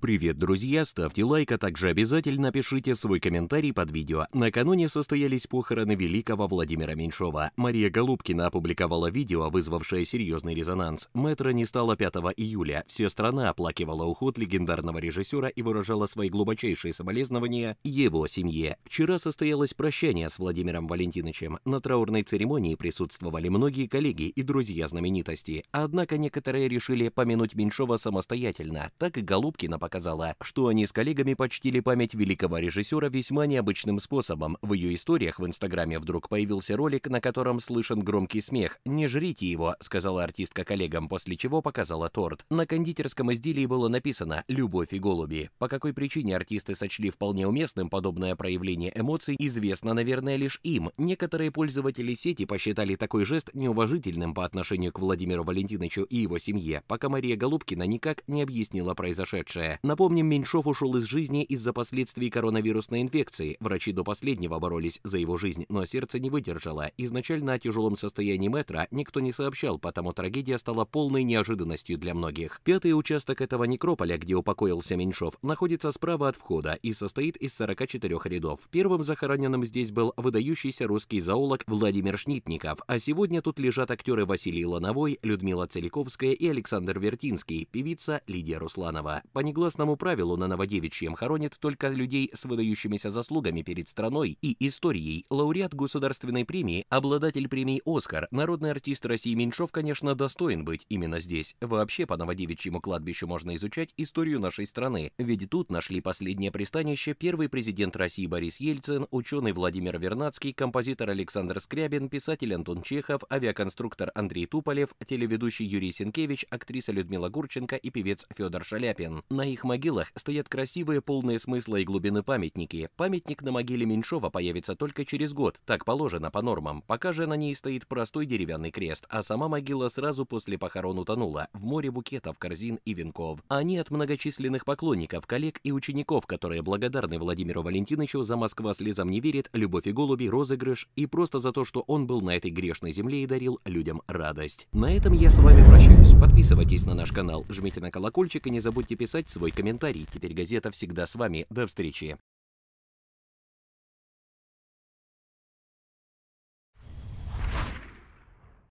Привет, друзья! Ставьте лайк, а также обязательно пишите свой комментарий под видео. Накануне состоялись похороны великого Владимира Меньшова. Мария Голубкина опубликовала видео, вызвавшее серьезный резонанс. Мэтра не стало 5 июля. Вся страна оплакивала уход легендарного режиссера и выражала свои глубочайшие соболезнования его семье. Вчера состоялось прощание с Владимиром Валентиновичем. На траурной церемонии присутствовали многие коллеги и друзья знаменитости. Однако некоторые решили помянуть Меньшова самостоятельно. Так и Голубкина пока показала, что они с коллегами почтили память великого режиссера весьма необычным способом. В ее историях в Инстаграме вдруг появился ролик, на котором слышен громкий смех. «Не жрите его», — сказала артистка коллегам, после чего показала торт. На кондитерском изделии было написано «Любовь и голуби». По какой причине артисты сочли вполне уместным подобное проявление эмоций, известно, наверное, лишь им. Некоторые пользователи сети посчитали такой жест неуважительным по отношению к Владимиру Валентиновичу и его семье, пока Мария Голубкина никак не объяснила произошедшее. Напомним, Меньшов ушел из жизни из-за последствий коронавирусной инфекции. Врачи до последнего боролись за его жизнь, но сердце не выдержало. Изначально о тяжелом состоянии метра никто не сообщал, потому трагедия стала полной неожиданностью для многих. Пятый участок этого некрополя, где упокоился Меньшов, находится справа от входа и состоит из 44 рядов. Первым захороненным здесь был выдающийся русский зоолог Владимир Шнитников, а сегодня тут лежат актеры Василий Лановой, Людмила Целиковская и Александр Вертинский, певица Лидия Русланова. Понегло Негласному правилу на Новодевичьем хоронят только людей с выдающимися заслугами перед страной и историей. Лауреат государственной премии, обладатель премии «Оскар», народный артист России Меньшов, конечно, достоин быть именно здесь. Вообще, по Новодевичьему кладбищу можно изучать историю нашей страны, ведь тут нашли последнее пристанище первый президент России Борис Ельцин, ученый Владимир Вернадский, композитор Александр Скрябин, писатель Антон Чехов, авиаконструктор Андрей Туполев, телеведущий Юрий Сенкевич, актриса Людмила Гурченко и певец Федор Шаляпин. На их их могилах стоят красивые, полные смысла и глубины памятники. Памятник на могиле Меньшова появится только через год, так положено по нормам. Пока же на ней стоит простой деревянный крест, а сама могила сразу после похорон утонула в море букетов, корзин и венков. Они от многочисленных поклонников, коллег и учеников, которые благодарны Владимиру Валентиновичу за «Москва слезам не верит», «Любовь и голуби», «Розыгрыш» и просто за то, что он был на этой грешной земле и дарил людям радость. На этом я с вами прощаюсь. Подписывайтесь на наш канал, жмите на колокольчик и не забудьте писать свой свой комментарий. Теперь газета всегда с вами. До встречи.